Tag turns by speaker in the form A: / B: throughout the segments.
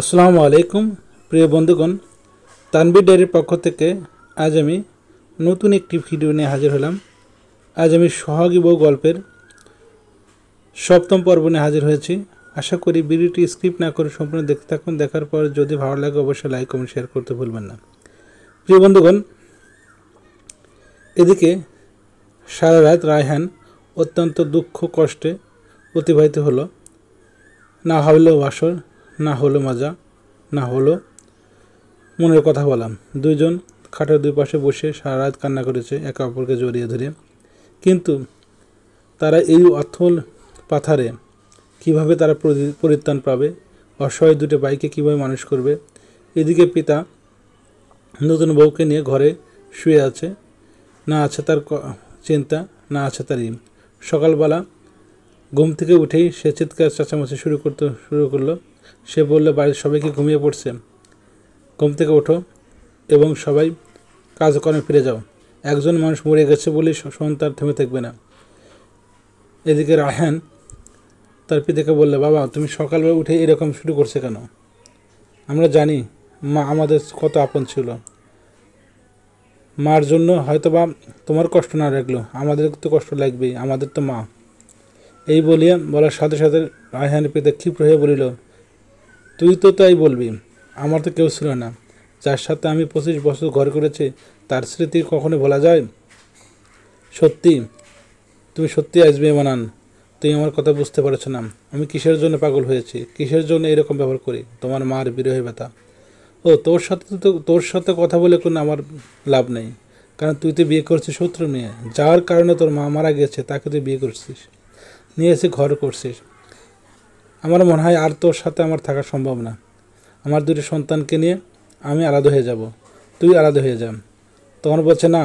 A: আসসালামু আলাইকুম প্রিয় বন্ধুগণ তানবি ডায়ের পক্ষ থেকে আজ আমি নতুন একটি ভিডিও নিয়ে হাজির হলাম আজ আমি সহগী বউ গল্পের সপ্তম পর্ব নিয়ে হাজির হয়েছি আশা করি ভিডিওটি স্ক্রিপ্ট না করে সম্পূর্ণ দেখতে থাকুন দেখার পর যদি ভালো লাগে অবশ্যই লাইক কমেন্ট শেয়ার করতে ভুলবেন না প্রিয় বন্ধুগণ এদিকে সারা রাত রায়হান অত্যন্ত দুঃখ কষ্টে অতিবাহিত হলো না হলেও বাসর না হলো মজা না হলো মনের কথা বলাম দুজন খাটের দুই পাশে বসে সারা রাত কান্না করেছে একে অপরকে জড়িয়ে ধরে কিন্তু তারা এই অথল পাথারে কিভাবে তারা পরিত্রাণ পাবে অসহায় দুটো বাইকে কিভাবে মানুষ করবে এদিকে পিতা নতুন বউকে নিয়ে ঘরে শুয়ে আছে না আছে তার চিন্তা না আছে তার সকালবেলা ঘুম থেকে উঠেই সে চিৎকার চাচামাচি শুরু করতে শুরু করলো সে বলল বাড়ির সবাইকে ঘুমিয়ে পড়ছে ঘুম থেকে ওঠো এবং সবাই কাজকর্মে ফিরে যাও একজন মানুষ মরে গেছে বলে সন্তান থেমে থাকবে না এদিকে রাহান তার পিতাকে বললে বাবা তুমি সকালবেলা উঠে এরকম শুরু করছে কেন আমরা জানি মা আমাদের কত আপন ছিল মার জন্য হয়তো বা তোমার কষ্ট না লাগলো আমাদের তো কষ্ট লাগবেই আমাদের তো মা এই বলিয়া বলার সাথে সাথে রায়হানের পিতা ক্ষিপ্র হয়ে বলিল তুই তো তাই বলবি আমার তো কেউ ছিল না যার সাথে আমি পঁচিশ বছর ঘর করেছি তার স্মৃতি কখনো ভোলা যায় সত্যি তুমি সত্যি আসবে মানান তুই আমার কথা বুঝতে পারছো না আমি কিসের জন্য পাগল হয়েছি কিসের জন্য এরকম ব্যবহার করি তোমার মার বিরহে ব্যথা ও তোর সাথে তো তোর সাথে কথা বলে কোনো আমার লাভ নেই কারণ তুই তো বিয়ে করছিস শত্রু নিয়ে যার কারণে তোর মা মারা গেছে তাকে তুই বিয়ে করছিস নিয়ে এসে ঘর করছিস আমার মনে হয় আর তোর সাথে আমার থাকা সম্ভব না আমার দুটি সন্তানকে নিয়ে আমি আলাদা হয়ে যাব তুই আলাদা হয়ে যা তখন বলছে না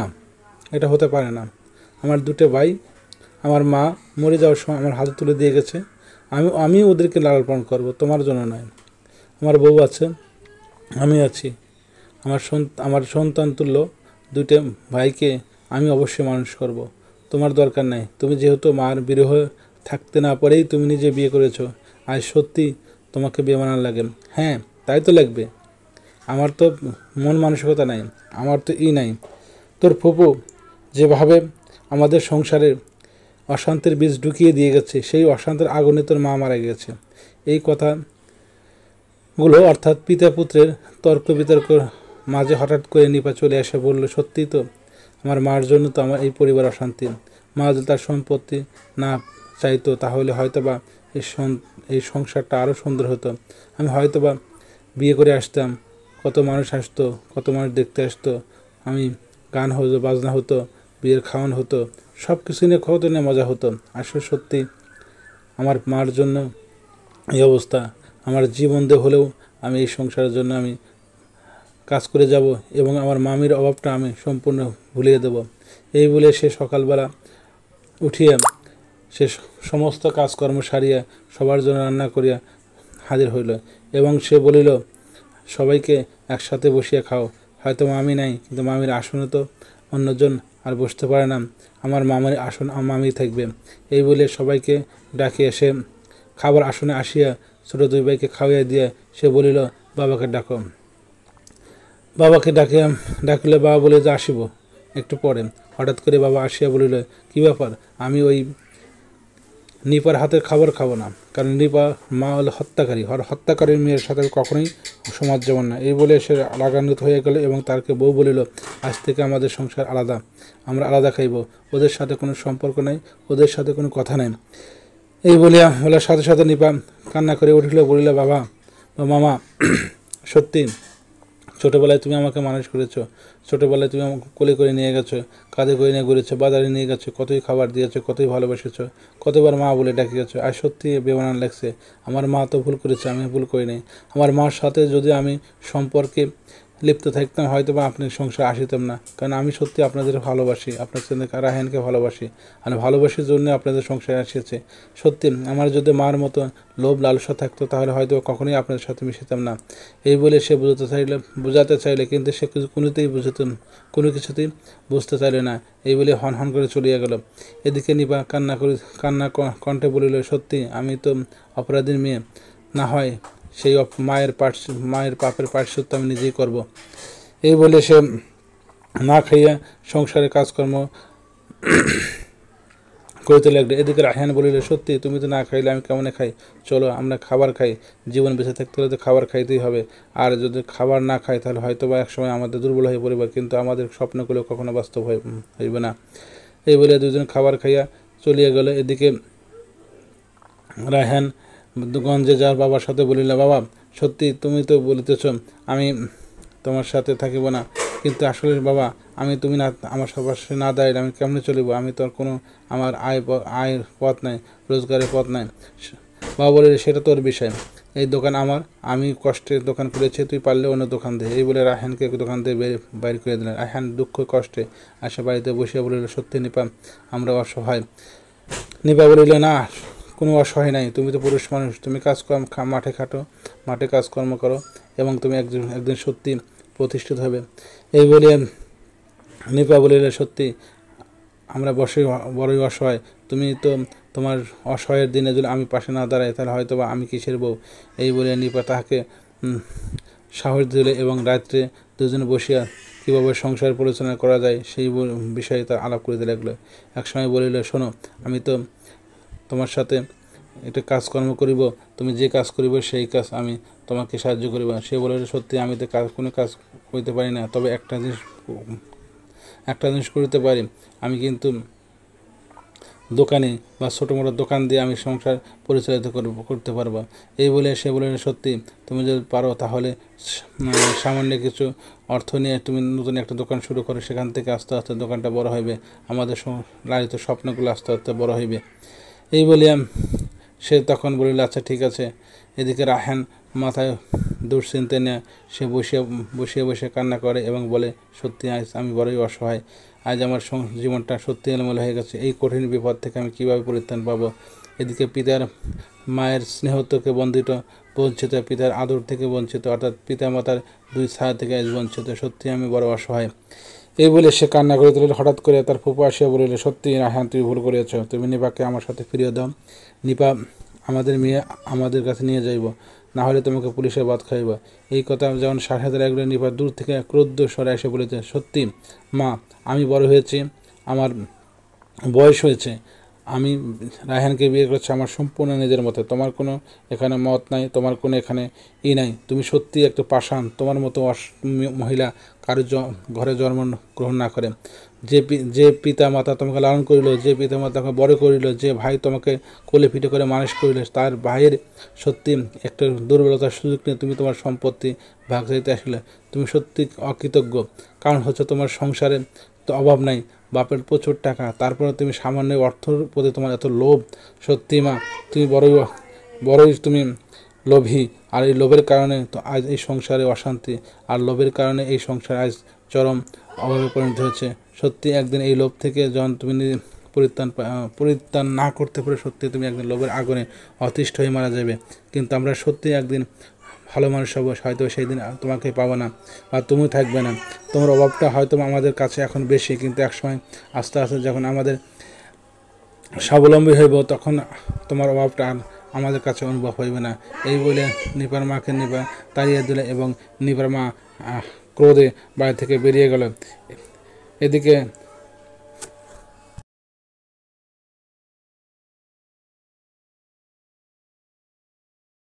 A: এটা হতে পারে না আমার দুটো ভাই আমার মা মরে যাওয়ার সময় আমার হাতে তুলে দিয়ে গেছে আমি আমি ওদেরকে লালন পালন করবো তোমার জন্য নয় আমার বউ আছে আমি আছি আমার আমার সন্তান তুল্য দুইটা ভাইকে আমি অবশ্যই মানুষ করব। তোমার দরকার নাই তুমি যেহেতু মার বিরহ থাকতে না পারেই তুমি নিজে বিয়ে করেছো আজ সত্যি তোমাকে বেমানা লাগে হ্যাঁ তাই তো লাগবে আমার তো মন মানসিকতা নাই আমার তো ই নাই তোর ফুপু যেভাবে আমাদের সংসারের অশান্তির বীজ ঢুকিয়ে দিয়ে গেছে সেই অশান্তির আগুনে তোর মা মারা গেছে এই কথাগুলো অর্থাৎ পিতা পুত্রের তর্ক বিতর্ক মাঝে হঠাৎ করে নিপা চলে এসে বলল সত্যি তো আমার মার জন্য তো আমার এই পরিবার অশান্তি মা যদি তার সম্পত্তি না চাইতো তাহলে হয়তো বা এই এই সংসারটা আরও সুন্দর হতো আমি হয়তো বা বিয়ে করে আসতাম কত মানুষ আসতো কত মানুষ দেখতে আসতো আমি গান হতো বাজনা হতো বিয়ের খাওয়ান হতো সব কিছু নিয়ে কত নিয়ে মজা হতো আসলে সত্যি আমার মার জন্য এই অবস্থা আমার জীবন দিয়ে হলেও আমি এই সংসারের জন্য আমি কাজ করে যাব এবং আমার মামির অভাবটা আমি সম্পূর্ণ ভুলিয়ে দেব এই বলে সে সকালবেলা উঠিয়ে সে সমস্ত কাজকর্ম সারিয়া সবার জন্য রান্না করিয়া হাজির হইল এবং সে বলিল সবাইকে একসাথে বসিয়া খাও হয়তো মামি নাই কিন্তু মামির আসনে তো অন্যজন আর বসতে পারে না আমার মামার আসন মামি থাকবে এই বলে সবাইকে ডাকিয়া সে খাবার আসনে আসিয়া ছোট দুই ভাইকে খাওয়াইয়া দিয়া সে বলিল বাবাকে ডাকো বাবাকে ডাকিয়া ডাকিলে বাবা বলে যে আসিব একটু পরে হঠাৎ করে বাবা আসিয়া বলিল কি ব্যাপার আমি ওই নিপার হাতের খাবার খাবো না কারণ নিপা মা হলো হত্যাকারী আর হত্যাকারী মেয়ের সাথে কখনোই সমাজ যেমন না এই বলে সে রাগান্বিত হয়ে গেল এবং তারকে বউ বলিল আজ থেকে আমাদের সংসার আলাদা আমরা আলাদা খাইব ওদের সাথে কোনো সম্পর্ক নাই ওদের সাথে কোনো কথা নাই এই বলিয়া বলার সাথে সাথে নিপা কান্না করে উঠিল বলিল বাবা বা মামা সত্যি ছোটোবেলায় তুমি আমাকে মানুষ করেছো ছোটোবেলায় তুমি আমাকে কোলে করে নিয়ে গেছো কাঁধে করে নিয়ে ঘুরেছো বাজারে নিয়ে গেছো কতই খাবার দিয়েছো কতই ভালোবেসেছো কতবার মা বলে ডেকে গেছো আর সত্যি বেমানান লাগছে আমার মা তো ভুল করেছে আমি ভুল করি নাই আমার মার সাথে যদি আমি সম্পর্কে লিপ্ত থাকতাম হয়তো বা আপনার সংসার আসিতাম না কারণ আমি সত্যি আপনাদের ভালোবাসি আপনার সঙ্গে রাহেনকে ভালোবাসি আর ভালোবাসির জন্য আপনাদের সংসারে আসিয়েছে সত্যি আমার যদি মার মতো লোভ লালসা থাকতো তাহলে হয়তো কখনোই আপনাদের সাথে মিশিতাম না এই বলে সে বুঝতে চাইলে বোঝাতে চাইলে কিন্তু সে কিছু কোনোতেই বুঝতে কোনো কিছুতেই বুঝতে চাইলে না এই বলে হন হন করে চলিয়া গেল এদিকে নিবা কান্না করে কান্না কণ্ঠে বলিল সত্যি আমি তো অপরাধীর মেয়ে না হয় সেই মায়ের পাঠ মায়ের পাপের পাঠশুদ্ধ আমি নিজেই করব। এই বলে সে না খাইয়া সংসারের কাজকর্ম করিতে লাগলো এদিকে রাহিয়ান বলিল সত্যি তুমি তো না খাইলে আমি কেমনে খাই চলো আমরা খাবার খাই জীবন বেঁচে থাকতে হলে তো খাবার খাইতেই হবে আর যদি খাবার না খাই তাহলে হয়তো বা একসময় আমাদের দুর্বল হয়ে পড়বে কিন্তু আমাদের স্বপ্নগুলো কখনো বাস্তব হইবে না এই বলে দুজন খাবার খাইয়া চলিয়া গেল এদিকে রাহান গঞ্জে যার বাবার সাথে বলিল বাবা সত্যি তুমি তো বলিতেছ আমি তোমার সাথে থাকিব না কিন্তু আসলে বাবা আমি তুমি না আমার সবার সাথে না দাঁড়িয়ে আমি কেমনে চলিব আমি তো আর কোনো আমার আয় আয়ের পথ নাই রোজগারের পথ নাই বাবা বলে সেটা তোর বিষয় এই দোকান আমার আমি কষ্টে দোকান খুলেছি তুই পারলে অন্য দোকান দে এই বলে রাহানকে দোকান দিয়ে বাইর করে দিলেন রাহান দুঃখ কষ্টে আসা বাড়িতে বসিয়া বলিল সত্যি নিপা আমরা অসহায় নিপা বলিল না কোনো অসহায় নাই তুমি তো পুরুষ মানুষ তুমি কাজ মাঠে খাটো মাঠে কাজকর্ম করো এবং তুমি একজন একদিন সত্যি প্রতিষ্ঠিত হবে এই বলে নিপা বলিলে সত্যি আমরা বসে বড়ই অসহায় তুমি তো তোমার অসহায়ের দিনে যদি আমি পাশে না দাঁড়াই তাহলে হয়তো বা আমি কিসের বউ এই বলে নিপা তাহাকে সাহস দিলে এবং রাত্রে দুজনে বসিয়া কীভাবে সংসার পরিচালনা করা যায় সেই বিষয়ে তার আলাপ করিতে লাগলো একসময় বলিল শোনো আমি তো তোমার সাথে একটা কাজকর্ম করিব তুমি যে কাজ করিব সেই কাজ আমি তোমাকে সাহায্য করিব সে বলে সত্যি আমি তো কাজ কোনো কাজ করতে পারি না তবে একটা জিনিস একটা জিনিস করতে পারি আমি কিন্তু দোকানে বা ছোটো মোটো দোকান দিয়ে আমি সংসার পরিচালিত করব করতে পারবো এই বলে সে বলে সত্যি তুমি যদি পারো তাহলে সামান্য কিছু অর্থ নিয়ে তুমি নতুন একটা দোকান শুরু করো সেখান থেকে আস্তে আস্তে দোকানটা বড় হইবে আমাদের লালিত স্বপ্নগুলো আস্তে আস্তে বড় হইবে এই বলিয়াম সে তখন বলিল আচ্ছা ঠিক আছে এদিকে রাহেন মাথায় দুশ্চিন্তা নিয়ে সে বসিয়ে বসিয়ে বসে কান্না করে এবং বলে সত্যি আজ আমি বড়ই অসহায় আজ আমার জীবনটা সত্যি এলোমেলো হয়ে গেছে এই কঠিন বিপদ থেকে আমি কীভাবে পরিত্রাণ পাবো এদিকে পিতার মায়ের স্নেহত্বকে বন্দিত বঞ্চিত পিতার আদর থেকে বঞ্চিত অর্থাৎ পিতামাতার দুই ছায়া থেকে আজ বঞ্চিত সত্যি আমি বড় অসহায় এই বলে সে কান্না করে তুলিল হঠাৎ করে তার ফুপু আসিয়া বলিল সত্যি রাহান তুমি ভুল করিয়াছ তুমি নিপাকে আমার সাথে ফিরিয়ে দাও নিপা আমাদের মেয়ে আমাদের কাছে নিয়ে যাইব না হলে তোমাকে পুলিশের বাদ খাইবা এই কথা যেমন সারহাতের একজন নিপা দূর থেকে ক্রোদ্ধ সরে এসে বলেছে সত্যি মা আমি বড় হয়েছি আমার বয়স হয়েছে আমি রায়হানকে বিয়ে করছি আমার সম্পূর্ণ নিজের মতে তোমার কোনো এখানে মত নাই তোমার কোনো এখানে ই নাই তুমি সত্যি একটা পাষাণ তোমার মতো মহিলা কারো ঘরে জন্ম গ্রহণ না করে যে যে পিতা মাতা তোমাকে লালন করিল যে পিতা মাতা তোমাকে বড় করিল যে ভাই তোমাকে কোলে ফিটে করে মানুষ করিল তার ভাইয়ের সত্যি একটা দুর্বলতার সুযোগ নিয়ে তুমি তোমার সম্পত্তি ভাগ যাইতে আসলে তুমি সত্যি অকৃতজ্ঞ কারণ হচ্ছে তোমার সংসারে তো অভাব নাই বাপের প্রচুর টাকা তারপরে তুমি সামান্য অর্থর প্রতি তোমার এত লোভ সত্যি মা তুমি বড়ই বড়ই তুমি লোভী আর এই লোভের কারণে তো আজ এই সংসারে অশান্তি আর লোভের কারণে এই সংসার আজ চরম অভাবে পরিণত হয়েছে সত্যি একদিন এই লোভ থেকে যখন তুমি পরিত্রাণ পরিত্রাণ না করতে পারে সত্যি তুমি একদিন লোভের আগুনে অতিষ্ঠ হয়ে মারা যাবে কিন্তু আমরা সত্যি একদিন ভালো মানুষ হবো হয়তো সেই দিন তোমাকে পাবো না বা তুমি থাকবে না তোমার অভাবটা হয়তো আমাদের কাছে এখন বেশি কিন্তু একসময় আস্তে আস্তে যখন আমাদের স্বাবলম্বী হইব তখন তোমার অভাবটা আর আমাদের কাছে অনুভব হইবে না এই বলে নিপার মাকে নিপা তাড়িয়ে দিলে এবং নিপার মা ক্রোধে বাড়ি থেকে বেরিয়ে গেল এদিকে